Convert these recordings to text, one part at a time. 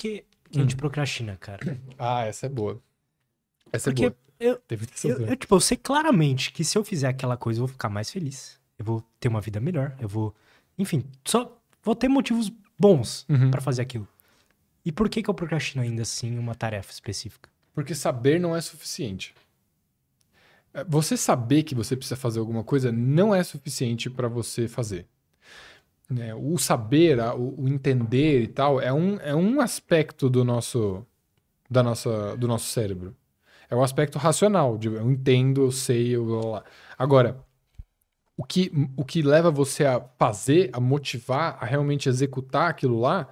que, que hum. a gente hum. procrastina, cara? Ah, essa é boa. Essa é Porque é boa. Eu, eu, eu, tipo, eu sei claramente que se eu fizer aquela coisa, eu vou ficar mais feliz. Eu vou ter uma vida melhor. Eu vou. Enfim, só vou ter motivos bons uhum. para fazer aquilo. E por que, que eu procrastino ainda assim uma tarefa específica? Porque saber não é suficiente. É, você saber que você precisa fazer alguma coisa não é suficiente para você fazer né, o saber, o, o, entender e tal, é um, é um aspecto do nosso, da nossa, do nosso cérebro. É o um aspecto racional, de eu entendo, eu sei, eu blá, blá. Agora, o que, o que leva você a fazer, a motivar, a realmente executar aquilo lá,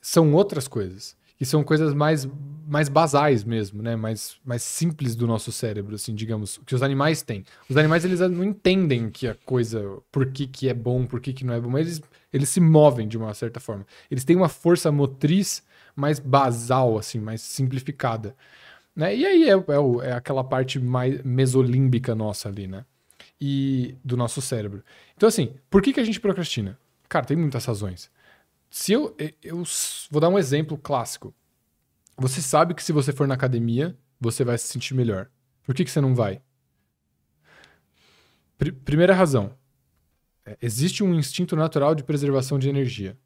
são outras coisas que são coisas mais, mais basais mesmo, né? Mais, mais simples do nosso cérebro, assim, digamos, que os animais têm. Os animais, eles não entendem que a coisa, por que, que é bom, por que, que não é bom, mas eles, eles se movem de uma certa forma. Eles têm uma força motriz mais basal, assim, mais simplificada. Né? E aí é, é, é aquela parte mais mesolímbica nossa ali, né? E do nosso cérebro. Então, assim, por que, que a gente procrastina? Cara, tem muitas razões. Se eu, eh, eu vou dar um exemplo clássico. Você sabe que se você for na academia, você vai se sentir melhor. Por que, que você não vai? Pr primeira razão. É, existe um instinto natural de preservação de energia.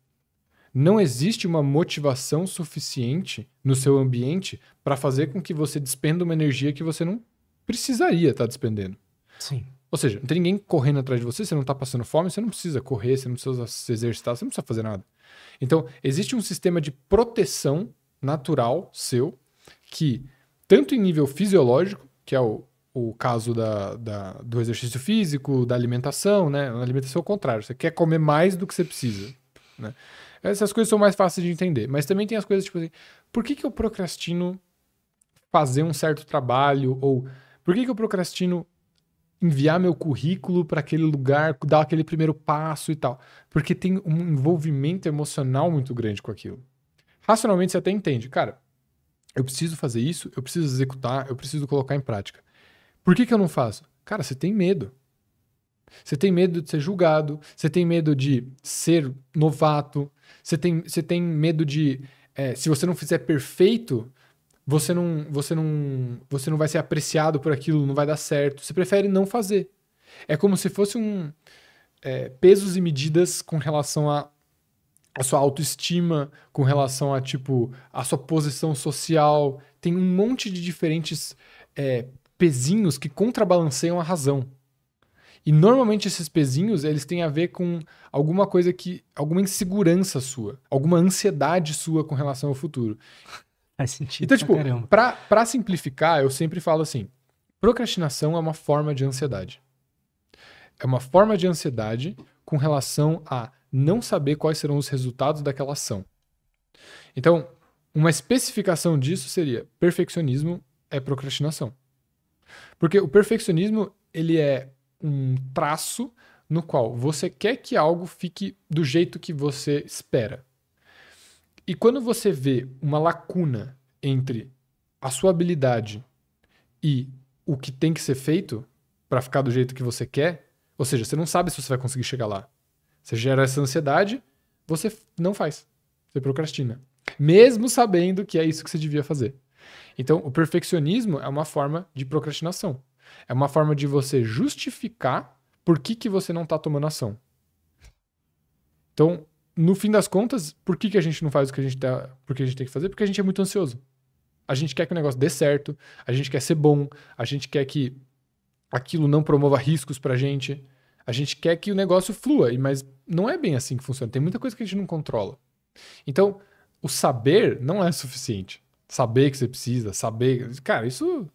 Não existe uma motivação suficiente no seu ambiente para fazer com que você despenda uma energia que você não precisaria estar tá despendendo. Sim. Ou seja, não tem ninguém correndo atrás de você, você não está passando fome, você não precisa correr, você não precisa se exercitar, você não precisa fazer nada. Então, existe um sistema de proteção natural seu que, tanto em nível fisiológico, que é o, o caso da, da, do exercício físico, da alimentação, né? Na alimentação é o contrário, você quer comer mais do que você precisa, né? Essas coisas são mais fáceis de entender, mas também tem as coisas tipo assim, por que, que eu procrastino fazer um certo trabalho ou por que, que eu procrastino enviar meu currículo para aquele lugar, dar aquele primeiro passo e tal. Porque tem um envolvimento emocional muito grande com aquilo. Racionalmente você até entende, cara, eu preciso fazer isso, eu preciso executar, eu preciso colocar em prática. Por que, que eu não faço? Cara, você tem medo. Você tem medo de ser julgado, você tem medo de ser novato, você tem, você tem medo de. É, se você não fizer perfeito, você não, você não, você não vai ser apreciado por aquilo, não vai dar certo. Você prefere não fazer. É como se fosse um é, pesos e medidas com relação a a sua autoestima, com relação a tipo a sua posição social. Tem um monte de diferentes é, pezinhos que contrabalanceiam a razão. E normalmente esses pezinhos, eles têm a ver com alguma coisa que. alguma insegurança sua, alguma ansiedade sua com relação ao futuro. Faz sentido. Então, tipo, para pra, pra simplificar, eu sempre falo assim: procrastinação é uma forma de ansiedade. É uma forma de ansiedade com relação a não saber quais serão os resultados daquela ação. Então, uma especificação disso seria: perfeccionismo é procrastinação. Porque o perfeccionismo, ele é um traço no qual você quer que algo fique do jeito que você espera. E quando você vê uma lacuna entre a sua habilidade e o que tem que ser feito para ficar do jeito que você quer, ou seja, você não sabe se você vai conseguir chegar lá. Você gera essa ansiedade, você não faz. Você procrastina. Mesmo sabendo que é isso que você devia fazer. Então, o perfeccionismo é uma forma de procrastinação. É uma forma de você justificar por que, que você não está tomando ação. Então, no fim das contas, por que, que a gente não faz o que a gente, tá, porque a gente tem que fazer? Porque a gente é muito ansioso. A gente quer que o negócio dê certo, a gente quer ser bom, a gente quer que aquilo não promova riscos pra gente. A gente quer que o negócio flua, mas não é bem assim que funciona. Tem muita coisa que a gente não controla. Então, o saber não é suficiente. Saber que você precisa, saber. Cara, isso.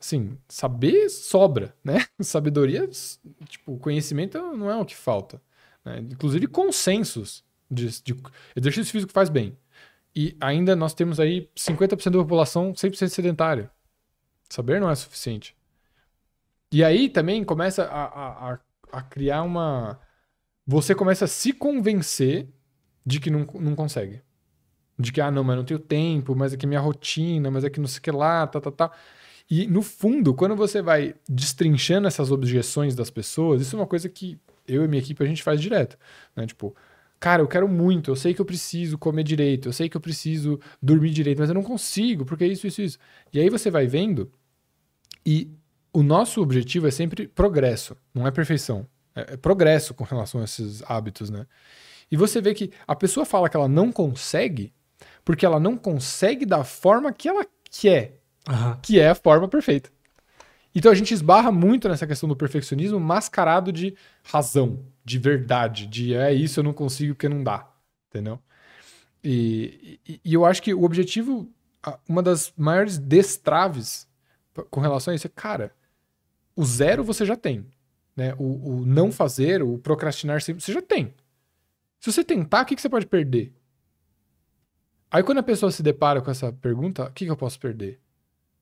Assim, saber sobra, né? Sabedoria, tipo, conhecimento não é o que falta. Né? Inclusive, consensos de, de exercício físico faz bem. E ainda nós temos aí 50% da população 100% sedentária. Saber não é suficiente. E aí também começa a, a, a criar uma. Você começa a se convencer de que não, não consegue. De que, ah, não, mas não tenho tempo, mas aqui é minha rotina, mas aqui é não sei o que lá, tá, tá, tá. E no fundo, quando você vai destrinchando essas objeções das pessoas, isso é uma coisa que eu e minha equipe a gente faz direto. Né? Tipo, cara, eu quero muito, eu sei que eu preciso comer direito, eu sei que eu preciso dormir direito, mas eu não consigo, porque é isso, isso, isso. E aí você vai vendo e o nosso objetivo é sempre progresso, não é perfeição. É, é progresso com relação a esses hábitos, né? E você vê que a pessoa fala que ela não consegue porque ela não consegue da forma que ela quer, uhum. que é a forma perfeita. Então a gente esbarra muito nessa questão do perfeccionismo mascarado de razão de verdade, de é isso eu não consigo porque não dá, entendeu? E, e, e eu acho que o objetivo, uma das maiores destraves com relação a isso é, cara, o zero você já tem, né? O, o não fazer, o procrastinar, você já tem. Se você tentar, o que, que você pode perder? Aí quando a pessoa se depara com essa pergunta, o que, que eu posso perder?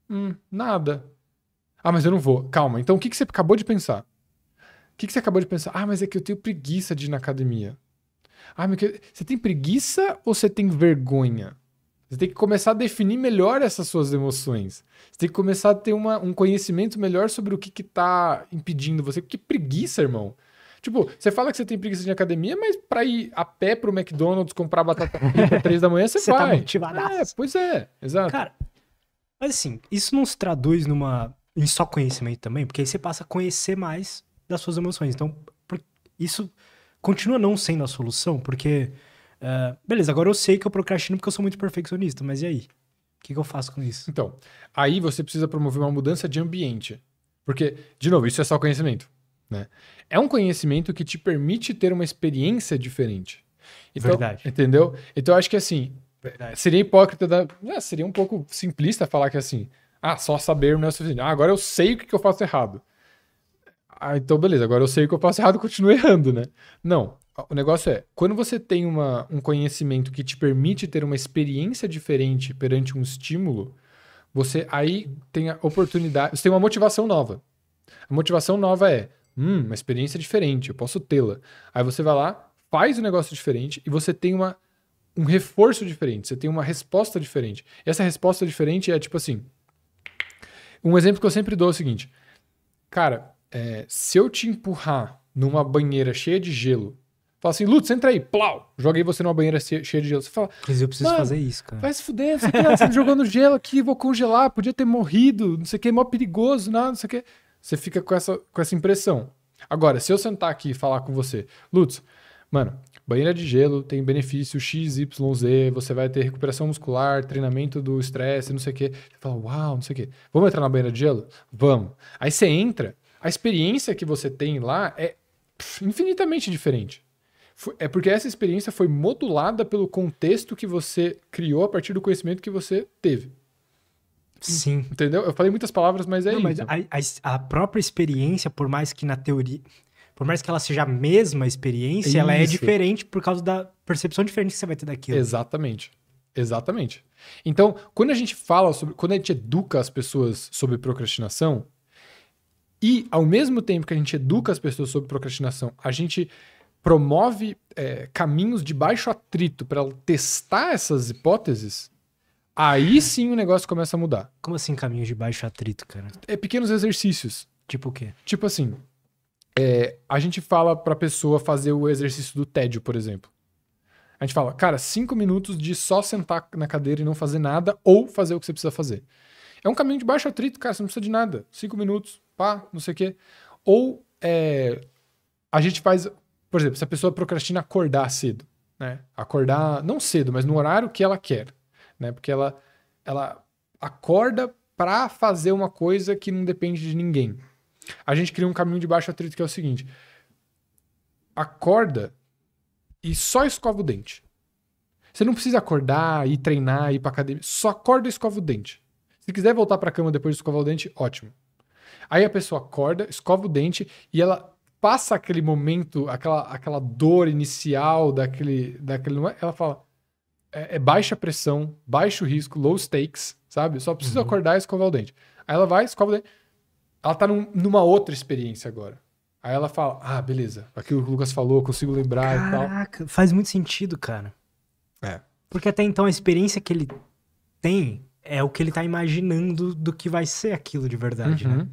Hum, nada. Ah, mas eu não vou. Calma, então o que, que você acabou de pensar? que, que você acabou de pensar? Ah, mas é que eu tenho preguiça de ir na academia. Ah, mas é que... você tem preguiça ou você tem vergonha? Você tem que começar a definir melhor essas suas emoções. Você tem que começar a ter uma, um conhecimento melhor sobre o que está impedindo você. Que preguiça, irmão. Tipo, você fala que você tem preguiça de academia, mas para ir a pé pro McDonald's comprar batata frita três da manhã, você, você tá vai. Tá É, pois é, exato. Cara, mas assim, isso não se traduz numa em só conhecimento também, porque aí você passa a conhecer mais das suas emoções. Então, isso continua não sendo a solução, porque. Uh, beleza, agora eu sei que eu procrastino porque eu sou muito perfeccionista, mas e aí? O que, que eu faço com isso? Então, aí você precisa promover uma mudança de ambiente. Porque, de novo, isso é só conhecimento. Né? É um conhecimento que te permite ter uma experiência diferente. Então, Verdade. Entendeu? Então, eu acho que assim, Verdade. seria hipócrita, da, é, seria um pouco simplista falar que assim, ah, só saber não é suficiente. Ah, agora eu sei o que, que eu faço errado. Ah, então beleza, agora eu sei que eu faço errado, continuo errando, né? Não. O negócio é, quando você tem uma, um conhecimento que te permite ter uma experiência diferente perante um estímulo, você aí tem a oportunidade, você tem uma motivação nova. A motivação nova é, hum, uma experiência diferente, eu posso tê-la. Aí você vai lá, faz o um negócio diferente e você tem uma, um reforço diferente, você tem uma resposta diferente. E essa resposta diferente é tipo assim. Um exemplo que eu sempre dou é o seguinte: cara, é, se eu te empurrar numa banheira cheia de gelo, fala assim, Lutz, entra aí, plau! Joguei você numa banheira cheia de gelo. Você fala. Mas eu preciso fazer isso, cara. Vai se fuder, você, cara, tá você tá gelo aqui, vou congelar, podia ter morrido, não sei o que, é mó perigoso, nada, não sei o que. Você fica com essa, com essa impressão. Agora, se eu sentar aqui e falar com você, Lutz, mano, banheira de gelo tem benefício XYZ, você vai ter recuperação muscular, treinamento do estresse, não sei o que. Você fala, uau, não sei o que. Vamos entrar na banheira de gelo? Vamos. Aí você entra, a experiência que você tem lá é infinitamente diferente. É porque essa experiência foi modulada pelo contexto que você criou a partir do conhecimento que você teve. Sim. Entendeu? Eu falei muitas palavras, mas é Não, isso. Mas a, a, própria experiência, por mais que na teoria. Por mais que ela seja a mesma experiência, isso. ela é diferente por causa da percepção diferente que você vai ter daquilo. Exatamente. Exatamente. Então, quando a gente fala sobre. Quando a gente educa as pessoas sobre procrastinação, e, ao mesmo tempo que a gente educa as pessoas sobre procrastinação, a gente promove é, caminhos de baixo atrito para testar essas hipóteses, aí sim o negócio começa a mudar. Como assim caminhos de baixo atrito, cara? É pequenos exercícios. Tipo o quê? Tipo assim, é, a gente fala para a pessoa fazer o exercício do tédio, por exemplo. A gente fala, cara, cinco minutos de só sentar na cadeira e não fazer nada ou fazer o que você precisa fazer. É um caminho de baixo atrito, cara, você não precisa de nada. Cinco minutos, pá, não sei o quê. Ou é, a gente faz, por exemplo, se a pessoa procrastina acordar cedo, né? Acordar, não cedo, mas no horário que ela quer, né? Porque ela, ela acorda para fazer uma coisa que não depende de ninguém. A gente cria um caminho de baixo atrito que é o seguinte: acorda e só escova o dente. Você não precisa acordar, e treinar, ir pra academia. Só acorda e escova o dente. Se quiser voltar para a cama depois de escovar o dente, ótimo. Aí a pessoa acorda, escova o dente e ela passa aquele momento, aquela, aquela dor inicial daquele, daquele. É? Ela fala: é, é baixa pressão, baixo risco, low stakes, sabe? Só preciso uhum. acordar e escovar o dente. Aí ela vai, escova o dente. Ela tá num, numa outra experiência agora. Aí ela fala: ah, beleza, aquilo que o Lucas falou, consigo lembrar Caraca, e tal. Caraca, faz muito sentido, cara. É. Porque até então a experiência que ele tem é o que ele tá imaginando do que vai ser aquilo de verdade, né? uhum. né?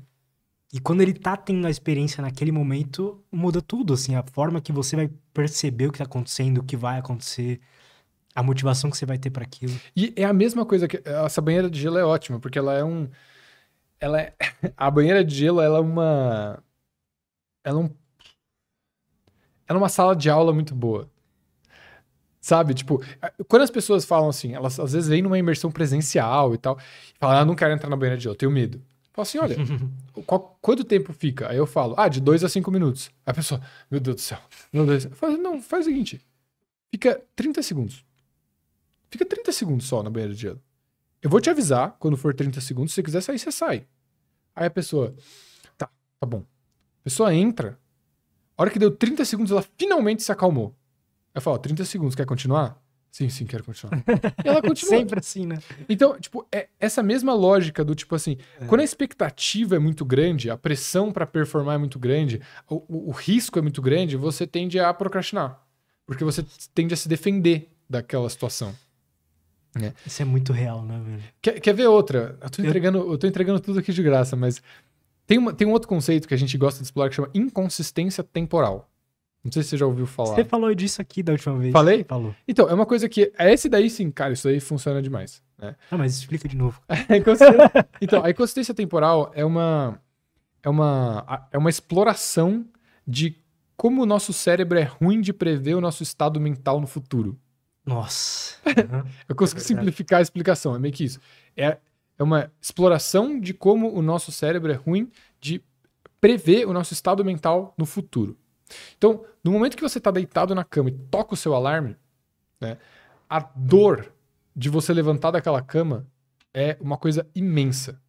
E quando ele tá tendo a experiência naquele momento, muda tudo, assim, a forma que você vai perceber o que tá acontecendo, o que vai acontecer, a motivação que você vai ter para aquilo. E é a mesma coisa que essa banheira de gelo é ótima, porque ela é um ela é a banheira de gelo, ela é uma ela é um ela é uma sala de aula muito boa. Sabe? Tipo, quando as pessoas falam assim, elas às vezes vêm numa imersão presencial e tal, e falam, ah, não quero entrar na banheira de gelo, tenho medo. Eu falo assim, olha, qual, quanto tempo fica? Aí eu falo, ah, de dois a cinco minutos. Aí a pessoa, meu Deus do céu. Meu Deus. Eu falo, não, faz o seguinte, fica 30 segundos. Fica 30 segundos só na banheira de gelo. Eu vou te avisar, quando for 30 segundos, se você quiser sair, você sai. Aí a pessoa, tá, tá bom. A pessoa entra, a hora que deu 30 segundos, ela finalmente se acalmou. Eu falo, 30 segundos, quer continuar? Sim, sim, quero continuar. E ela continua. Sempre assim, né? Então, tipo, é essa mesma lógica do tipo assim, é. quando a expectativa é muito grande, a pressão para performar é muito grande, o, o, o, risco é muito grande, você tende a procrastinar. Porque você tende a se defender daquela situação. Né? Isso é muito real, né, velho? Quer, quer ver outra? Eu tô, entregando, eu... eu tô entregando tudo aqui de graça, mas tem, uma, tem um outro conceito que a gente gosta de explorar que chama inconsistência temporal. Não sei se você já ouviu falar. Você falou disso aqui da última vez. Falei? Falou. Então, é uma coisa que. É esse daí sim, cara, isso aí funciona demais. Né? Ah, mas explica de novo. É, então, a inconsistência temporal é uma, é uma, é uma exploração de como o nosso cérebro é ruim de prever o nosso estado mental no futuro. Nossa. Eu consigo é simplificar a explicação, é meio que isso. É, é uma exploração de como o nosso cérebro é ruim de prever o nosso estado mental no futuro. Então, no momento que você está deitado na cama e toca o seu alarme, né, a dor de você levantar daquela cama é uma coisa imensa.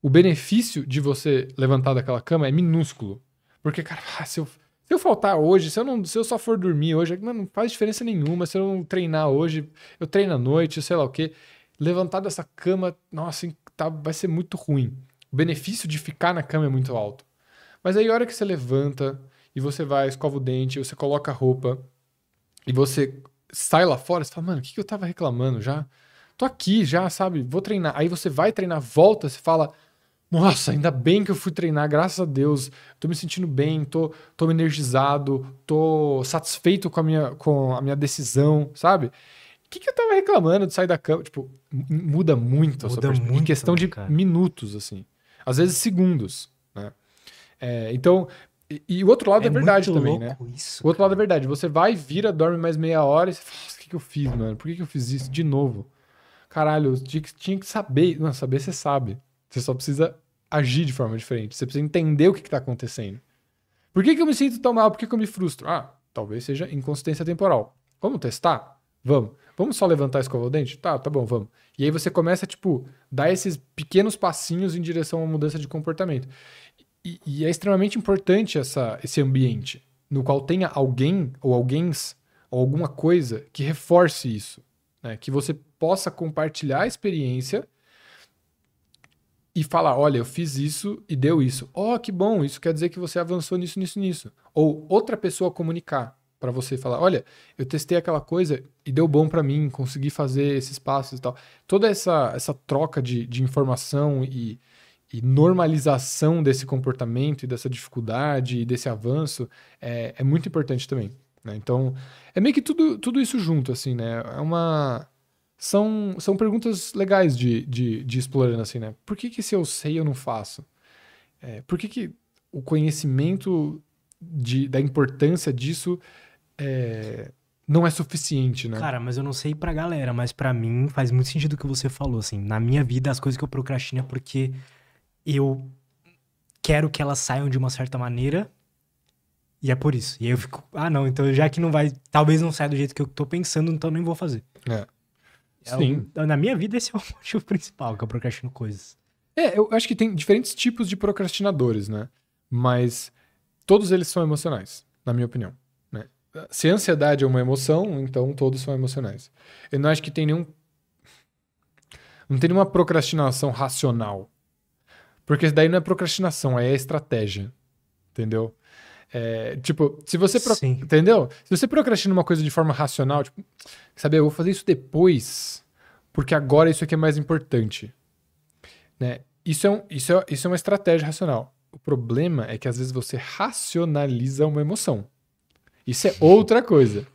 O benefício de você levantar daquela cama é minúsculo. Porque, cara, se eu, se eu faltar hoje, se eu, não, se eu só for dormir hoje, não faz diferença nenhuma. Se eu não treinar hoje, eu treino à noite, sei lá o quê. Levantar dessa cama, nossa, tá, vai ser muito ruim. O benefício de ficar na cama é muito alto. Mas aí, a hora que você levanta, e você vai, escova o dente, você coloca a roupa e você sai lá fora, você fala, mano, o que, que eu tava reclamando já? Tô aqui já, sabe? Vou treinar. Aí você vai treinar, volta, você fala, nossa, ainda bem que eu fui treinar, graças a Deus. Tô me sentindo bem, tô, tô energizado, tô satisfeito com a minha, com a minha decisão, sabe? O que, que eu tava reclamando de sair da cama? Tipo, muda muito a sua Muito, em questão de né, cara. minutos, assim. Às vezes segundos, né? É, então, e, e o outro lado é, é verdade também, né? Isso, o outro cara. lado é verdade. Você vai, vira, dorme mais meia hora e você fala, o que, que eu fiz, mano? Por que, que eu fiz isso de novo? Caralho, eu tinha que saber. Não, saber você sabe. Você só precisa agir de forma diferente. Você precisa entender o que está acontecendo. Por que, que eu me sinto tão mal? Por que, que eu me frustro? Ah, talvez seja inconsistência temporal. Vamos testar? Vamos. Vamos só levantar a escova do dente? Tá, tá bom, vamos. E aí você começa, tipo, dar esses pequenos passinhos em direção a uma mudança de comportamento. E, e é extremamente importante essa, esse ambiente no qual tenha alguém ou alguém ou alguma coisa que reforce isso, né? que você possa compartilhar a experiência e falar, olha, eu fiz isso e deu isso. Oh, que bom, isso quer dizer que você avançou nisso, nisso, nisso. Ou outra pessoa comunicar para você falar, olha, eu testei aquela coisa e deu bom para mim, consegui fazer esses passos e tal. Toda essa, essa troca de, de informação e e normalização desse comportamento e dessa dificuldade e desse avanço é, é muito importante também. Né? Então, é meio que tudo, tudo isso junto, assim, né? É uma... São, são perguntas legais de, de, de explorando, assim, né? Por que que se eu sei, eu não faço? É, por que que o conhecimento de, da importância disso é, não é suficiente, né? Cara, mas eu não sei pra galera, mas para mim faz muito sentido o que você falou, assim. Na minha vida, as coisas que eu procrastino é porque eu quero que elas saiam de uma certa maneira. E é por isso. E aí eu fico, ah, não, então já que não vai, talvez não saia do jeito que eu tô pensando, então nem vou fazer. É. é Sim. na minha vida, esse é o motivo principal que eu procrastino coisas. É, eu acho que tem diferentes tipos de procrastinadores, né? Mas todos eles são emocionais, na minha opinião. Né? Se a ansiedade é uma emoção, então todos são emocionais. Eu não acho que tem nenhum. Não tem nenhuma procrastinação racional porque daí não é procrastinação, é estratégia. Entendeu? É, tipo, se você. Pro... Entendeu? Se você procrastina uma coisa de forma racional, tipo, sabe, eu vou fazer isso depois, porque agora isso aqui é mais importante. Né? Isso, é um, isso, é, isso é uma estratégia racional. O problema é que às vezes você racionaliza uma emoção. Isso é outra coisa.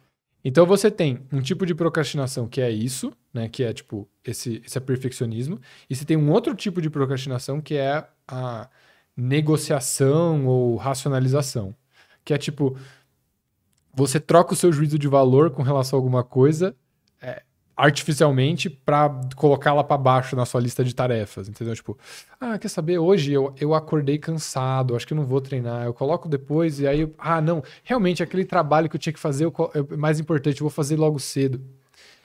Então você tem um tipo de procrastinação que é isso, né? Que é tipo esse, esse perfeccionismo. E você tem um outro tipo de procrastinação que é a negociação ou racionalização. Que é tipo, você troca o seu juízo de valor com relação a alguma coisa é, artificialmente para colocá-la para baixo na sua lista de tarefas, entendeu? Tipo, ah, quer saber? Hoje eu, eu acordei cansado, acho que não vou treinar, eu coloco depois e aí, ah, não, realmente aquele trabalho que eu tinha que fazer é mais importante, eu vou fazer logo cedo.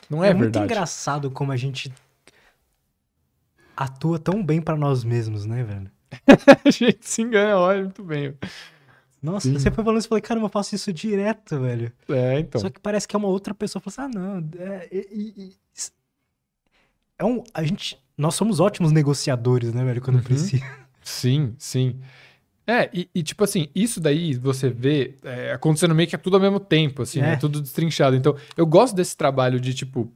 Não é, é verdade. É muito engraçado como a gente atua tão bem para nós mesmos, né, velho? a gente se engana, olha, muito bem. Nossa, Sim. você foi falando isso, eu falei, caramba, eu faço isso direto, velho. É, então. Só que parece que é uma outra pessoa. Fala assim, ah, não. É, é, é um, a gente, nós somos ótimos negociadores, né, velho, quando uhum. precisa. Sim, sim. É, e, e, tipo assim, isso daí você vê é, acontecendo meio que é tudo ao mesmo tempo, assim, né? é. né? Tudo destrinchado. Então, eu gosto desse trabalho de, tipo.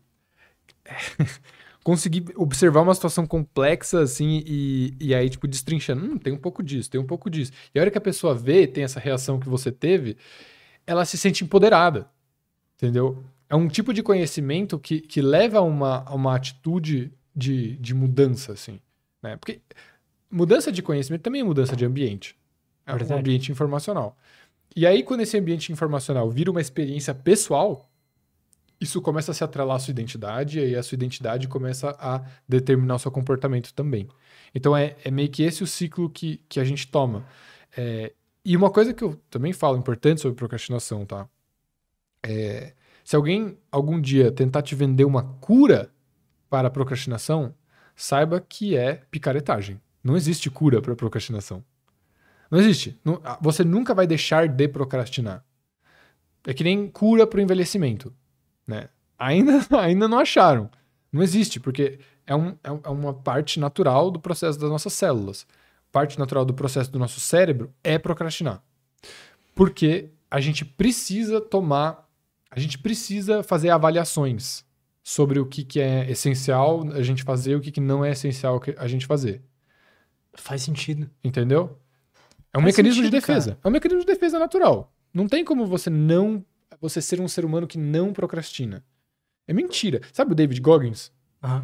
conseguir observar uma situação complexa, assim, e, e aí, tipo, destrinchando. Hum, tem um pouco disso, tem um pouco disso. E a hora que a pessoa vê, tem essa reação que você teve, ela se sente empoderada. Entendeu? É um tipo de conhecimento que, que leva a uma, uma atitude de, de mudança, assim. Né? Porque mudança de conhecimento também é mudança de ambiente. É Verdade. um ambiente informacional. E aí, quando esse ambiente informacional vira uma experiência pessoal, isso começa a se atrelar à sua identidade, e aí a sua identidade começa a determinar o seu comportamento também. Então, é, é meio que esse o ciclo que, que a gente toma. É, e uma coisa que eu também falo importante sobre procrastinação, tá? É, se alguém algum dia tentar te vender uma cura para a procrastinação, saiba que é picaretagem. Não existe cura para procrastinação. Não existe. Ah, você nunca vai deixar de procrastinar. É que nem cura para o envelhecimento. Né? Ainda, ainda não acharam. Não existe, porque é, é, um, é uma parte natural do processo das nossas células. Parte natural do processo do nosso cérebro é procrastinar. Porque a gente precisa tomar, a gente precisa fazer avaliações sobre o que, que é essencial a gente fazer e o que, que não é essencial a gente fazer. Faz sentido. Entendeu? É um Faz mecanismo sentido, de defesa. Cara. É um mecanismo de defesa natural. Não tem como você não. Você ser um ser humano que não procrastina. É mentira. Sabe o David Goggins? Uhum.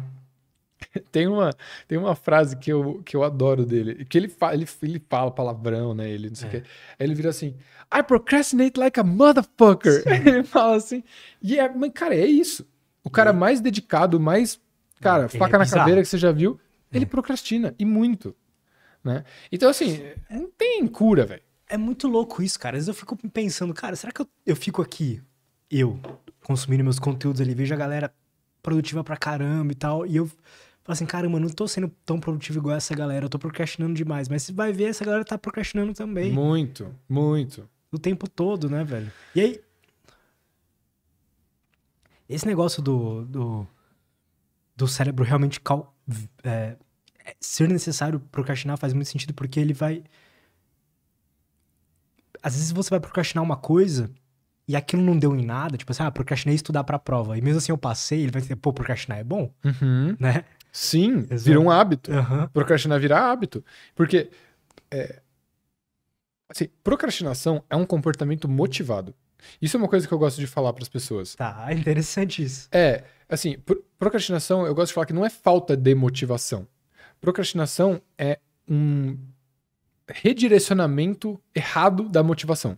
tem, uma, tem uma frase que eu, que eu adoro dele. Que ele, fa, ele, ele fala palavrão, né? Ele não sei o é. Aí ele vira assim: I procrastinate like a motherfucker. Sim. ele fala assim. E é, mas, cara, é isso. O cara é. mais dedicado, mais. Cara, ele é faca é na caveira que você já viu, ele é. procrastina. E muito. Né? Então, assim, é. não tem cura, velho. É muito louco isso, cara. Às vezes eu fico pensando, cara, será que eu, eu fico aqui, eu, consumindo meus conteúdos ali, vejo a galera produtiva pra caramba e tal, e eu falo assim, caramba, não tô sendo tão produtivo igual essa galera, eu tô procrastinando demais. Mas você vai ver, essa galera tá procrastinando também. Muito, muito. O tempo todo, né, velho? E aí. Esse negócio do, do, do cérebro realmente cal, é, é, ser necessário procrastinar faz muito sentido porque ele vai. Às vezes você vai procrastinar uma coisa e aquilo não deu em nada, tipo assim, ah, procrastinei estudar pra prova. E mesmo assim eu passei, ele vai dizer, pô, procrastinar é bom, uhum. né? Sim, Exato. vira um hábito. Uhum. Procrastinar vira hábito. Porque, é, assim, procrastinação é um comportamento motivado. Isso é uma coisa que eu gosto de falar para as pessoas. Tá, é interessante isso. É, assim, procrastinação eu gosto de falar que não é falta de motivação. Procrastinação é um redirecionamento errado da motivação.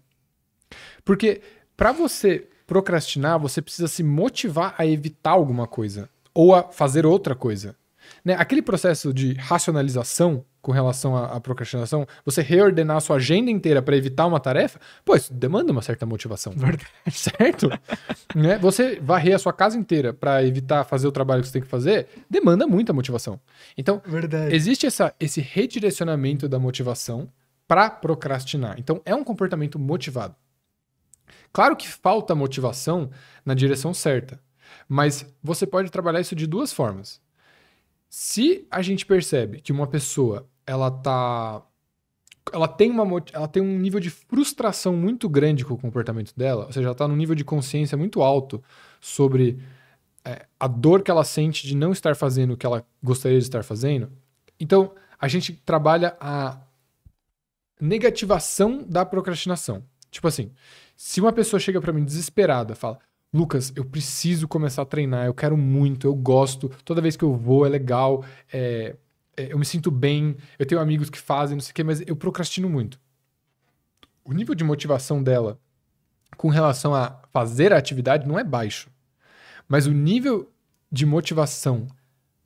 Porque para você procrastinar, você precisa se motivar a evitar alguma coisa ou a fazer outra coisa. Né? Aquele processo de racionalização com relação à, à procrastinação, você reordenar a sua agenda inteira para evitar uma tarefa, pô, isso demanda uma certa motivação. Verdade. Certo? né? Você varrer a sua casa inteira para evitar fazer o trabalho que você tem que fazer, demanda muita motivação. Então, Verdade. existe essa, esse redirecionamento da motivação para procrastinar. Então, é um comportamento motivado. Claro que falta motivação na direção certa, mas você pode trabalhar isso de duas formas. Se a gente percebe que uma pessoa ela tá ela tem uma ela tem um nível de frustração muito grande com o comportamento dela, ou seja, ela está num nível de consciência muito alto sobre é, a dor que ela sente de não estar fazendo o que ela gostaria de estar fazendo. Então, a gente trabalha a negativação da procrastinação. Tipo assim, se uma pessoa chega para mim desesperada, fala: Lucas, eu preciso começar a treinar, eu quero muito, eu gosto, toda vez que eu vou é legal, é, é, eu me sinto bem, eu tenho amigos que fazem, não sei o quê, mas eu procrastino muito. O nível de motivação dela com relação a fazer a atividade não é baixo. Mas o nível de motivação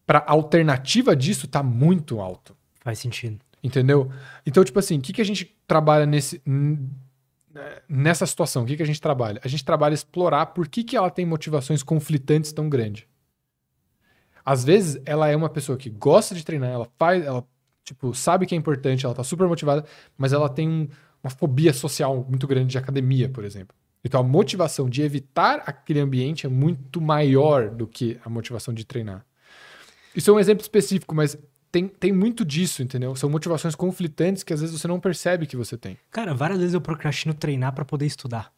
para alternativa disso tá muito alto. Faz sentido. Entendeu? Então, tipo assim, o que, que a gente trabalha nesse, né, nessa situação? O que, que a gente trabalha? A gente trabalha explorar por que, que ela tem motivações conflitantes tão grande. Às vezes, ela é uma pessoa que gosta de treinar, ela faz, ela, tipo, sabe que é importante, ela tá super motivada, mas ela tem um, uma fobia social muito grande de academia, por exemplo. Então, a motivação de evitar aquele ambiente é muito maior do que a motivação de treinar. Isso é um exemplo específico, mas tem, tem muito disso, entendeu? São motivações conflitantes que às vezes você não percebe que você tem. Cara, várias vezes eu procrastino treinar para poder estudar.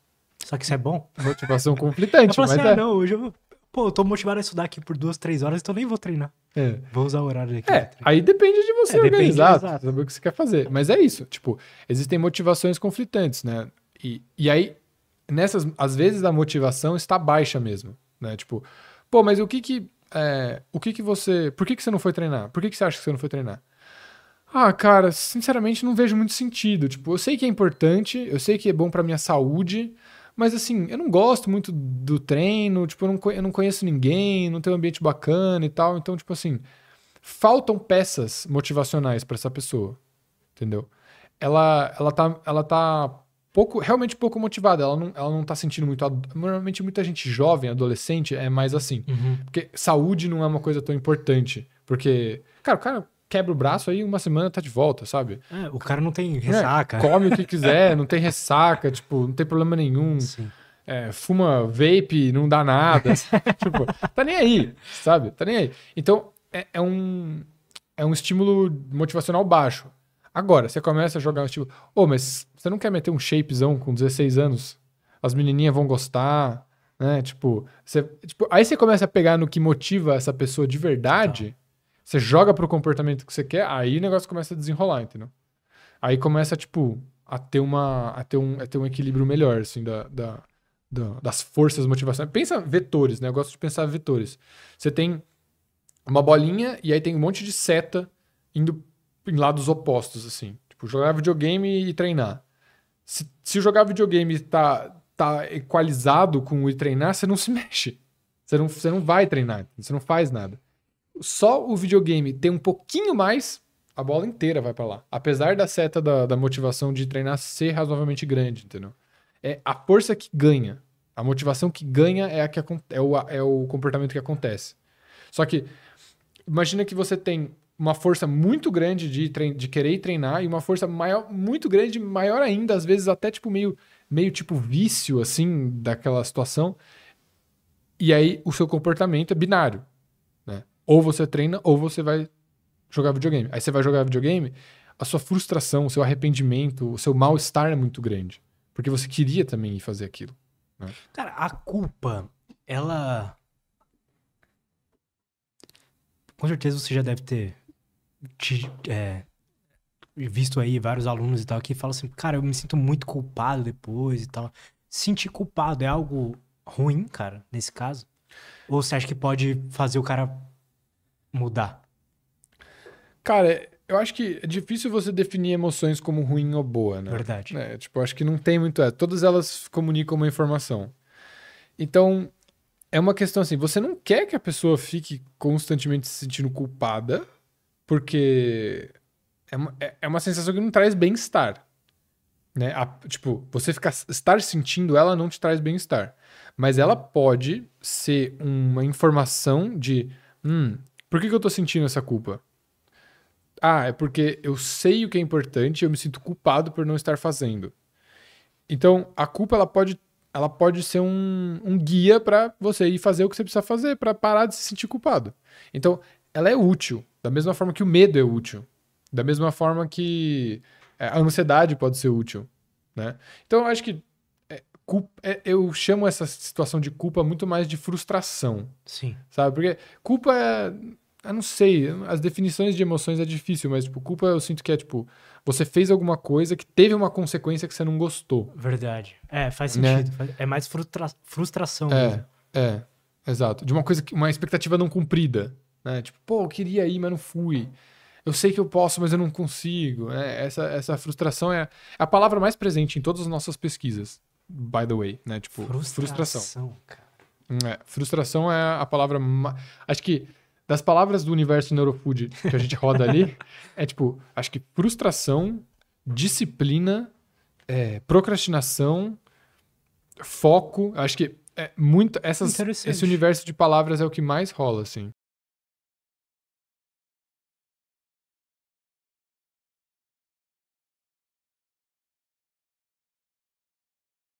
Só que isso é bom. Motivação conflitante, eu assim, mas assim, ah, é... não, hoje eu vou pô, eu tô motivado a estudar aqui por duas, três horas, então nem vou treinar. É. Vou usar o horário daqui. É, aí depende de você é, organizar, de saber o que você quer fazer. Mas é isso, tipo, existem motivações conflitantes, né? E, e aí, nessas, às vezes a motivação está baixa mesmo, né? Tipo, pô, mas o que que, é, o que que você, por que que você não foi treinar? Por que que você acha que você não foi treinar? Ah, cara, sinceramente não vejo muito sentido. Tipo, eu sei que é importante, eu sei que é bom para minha saúde, mas assim, eu não gosto muito do treino, tipo, eu não, eu não conheço ninguém, não tem um ambiente bacana e tal. Então, tipo assim, faltam peças motivacionais para essa pessoa, entendeu? Ela, ela tá, ela tá pouco, realmente pouco motivada. Ela não, ela não tá sentindo muito. Normalmente, muita gente jovem, adolescente, é mais assim. Uhum. Porque saúde não é uma coisa tão importante. Porque, cara, o cara quebra o braço aí uma semana tá de volta, sabe? É, o cara não tem é, ressaca. É, come o que quiser, não tem ressaca, tipo, não tem problema nenhum. É, fuma vape, não dá nada. tipo, tá nem aí, sabe? Tá nem aí. Então, é, é, um, é um estímulo motivacional baixo. Agora, você começa a jogar um estímulo. Ô, oh, mas você não quer meter um shapezão com 16 anos? As menininhas vão gostar, né? Tipo, você, tipo aí você começa a pegar no que motiva essa pessoa de verdade. Tá. Você joga pro comportamento que você quer, aí o negócio começa a desenrolar, entendeu? Aí começa, tipo, a ter, uma, a ter, um, a ter um equilíbrio melhor, assim, da, da, da das forças motivações. Pensa vetores, né? Eu gosto de pensar vetores. Você tem uma bolinha e aí tem um monte de seta indo em lados opostos, assim. Tipo, jogar videogame e treinar. Se, se jogar videogame tá, tá equalizado com o treinar, você não se mexe. Você não, você não vai treinar, você não faz nada só o videogame ter um pouquinho mais, a bola inteira vai para lá. Apesar da seta da, da motivação de treinar ser razoavelmente grande, entendeu? É a força que ganha. A motivação que ganha é, a que, é, o, é o comportamento que acontece. Só que, imagina que você tem uma força muito grande de, de querer treinar e uma força maior, muito grande, maior ainda, às vezes até tipo meio, meio tipo vício, assim, daquela situação. E aí o seu comportamento é binário. Ou você treina, ou você vai jogar videogame. Aí você vai jogar videogame, a sua frustração, o seu arrependimento, o seu mal-estar é muito grande. Porque você queria também ir fazer aquilo. Né? Cara, a culpa, ela. Com certeza você já deve ter te, é, visto aí vários alunos e tal que falam assim, cara, eu me sinto muito culpado depois e tal. Sentir culpado é algo ruim, cara, nesse caso? Ou você acha que pode fazer o cara mudar? Cara, eu acho que é difícil você definir emoções como ruim ou boa, né? Verdade. É, tipo, acho que não tem muito. É, todas elas comunicam uma informação. Então, é uma questão assim: você não quer que a pessoa fique constantemente se sentindo culpada, porque é uma, é, é uma sensação que não traz bem-estar. Né? A, tipo, você ficar, estar sentindo ela não te traz bem-estar. Mas ela pode ser uma informação de: hum, por que, que eu tô sentindo essa culpa? Ah, é porque eu sei o que é importante e eu me sinto culpado por não estar fazendo. Então, a culpa ela pode, ela pode ser um, um guia para você ir fazer o que você precisa fazer para parar de se sentir culpado. Então, ela é útil, da mesma forma que o medo é útil, da mesma forma que é, a ansiedade pode ser útil, né? Então, eu acho que é, culpa, é, eu chamo essa situação de culpa muito mais de frustração. Sim. Sabe? Porque culpa é eu não sei, as definições de emoções é difícil, mas, tipo, culpa eu sinto que é, tipo, você fez alguma coisa que teve uma consequência que você não gostou. Verdade. É, faz né? sentido. Né? É mais frustra frustração. É, mesmo. é, exato. De uma coisa, que, uma expectativa não cumprida, né? Tipo, pô, eu queria ir, mas não fui. Eu sei que eu posso, mas eu não consigo. Né? Essa, essa frustração é, é a palavra mais presente em todas as nossas pesquisas, by the way, né? Tipo, frustração. Frustração, cara. É, frustração é a palavra. Ma... Acho que das palavras do universo Neurofood que a gente roda ali, é tipo, acho que frustração, disciplina, é, procrastinação, foco. Acho que é muito. Essas, esse universo de palavras é o que mais rola, assim.